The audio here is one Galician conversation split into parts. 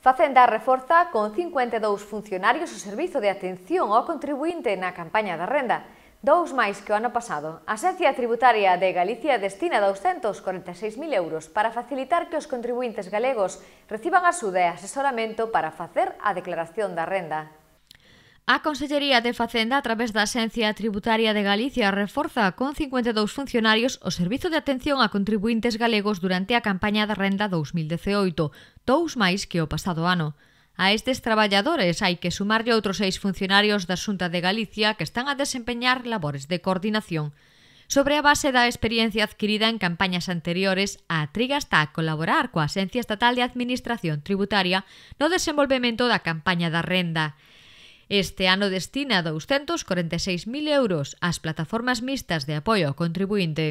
Facenda reforza con 52 funcionarios o Servizo de Atención ao Contribuinte na campaña da renda, dous máis que o ano pasado. A Asencia Tributaria de Galicia destina 246.000 euros para facilitar que os contribuintes galegos reciban axuda e asesoramento para facer a declaración da renda. A Consellería de Facenda, a través da Asencia Tributaria de Galicia, reforza con 52 funcionarios o Servizo de Atención a Contribuintes Galegos durante a campaña da renda 2018, dous máis que o pasado ano. A estes traballadores hai que sumarlle outros seis funcionarios da Xunta de Galicia que están a desempeñar labores de coordinación. Sobre a base da experiencia adquirida en campañas anteriores, a Triga está a colaborar coa Asencia Estatal de Administración Tributaria no desenvolvemento da campaña da renda. Este ano destina 246.000 euros ás plataformas mixtas de apoio ao contribuinte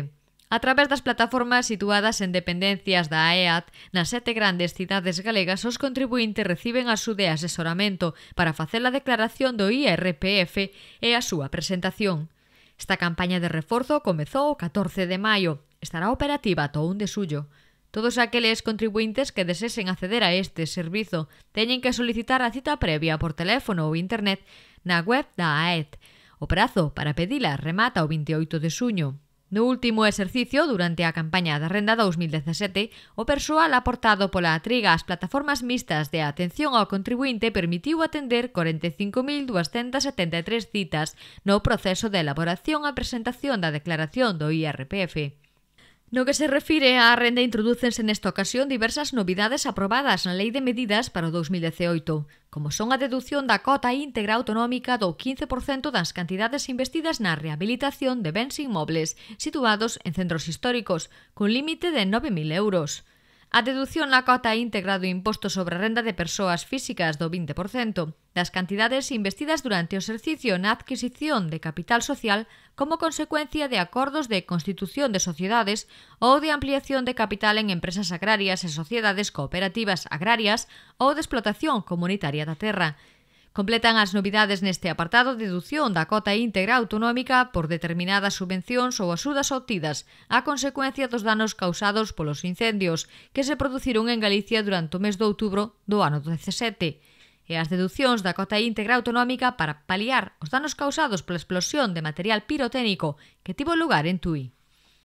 a través das plataformas situadas en dependencias da AEAT nas sete grandes cidades galegas os contribuintes reciben a súa asesoramento para facer a declaración do IRPF e a súa presentación. Esta campaña de reforzo comezou o 14 de maio. Estará operativa ata un de suyo. Todos aqueles contribuintes que desesen acceder a este servizo teñen que solicitar a cita previa por teléfono ou internet na web da AED. O prazo para pedila remata o 28 de suño. No último exercicio, durante a campaña da Renda 2017, o persoal aportado pola atriga ás plataformas mixtas de atención ao contribuinte permitiu atender 45.273 citas no proceso de elaboración e presentación da declaración do IRPF. No que se refire á renda introducense nesta ocasión diversas novidades aprobadas na Lei de Medidas para o 2018, como son a dedución da cota íntegra autonómica do 15% das cantidades investidas na rehabilitación de bens inmobles situados en centros históricos, cun límite de 9.000 euros. A deducción na cota íntegra do imposto sobre a renda de persoas físicas do 20% das cantidades investidas durante o exercicio na adquisición de capital social como consecuencia de acordos de constitución de sociedades ou de ampliación de capital en empresas agrarias e sociedades cooperativas agrarias ou de explotación comunitaria da terra. Completan as novidades neste apartado dedución da cota íntegra autonómica por determinadas subvencións ou axudas obtidas a consecuencia dos danos causados polos incendios que se produciron en Galicia durante o mes de outubro do ano 17 e as deducións da cota íntegra autonómica para paliar os danos causados pola explosión de material pirotécnico que tivo lugar en Tui.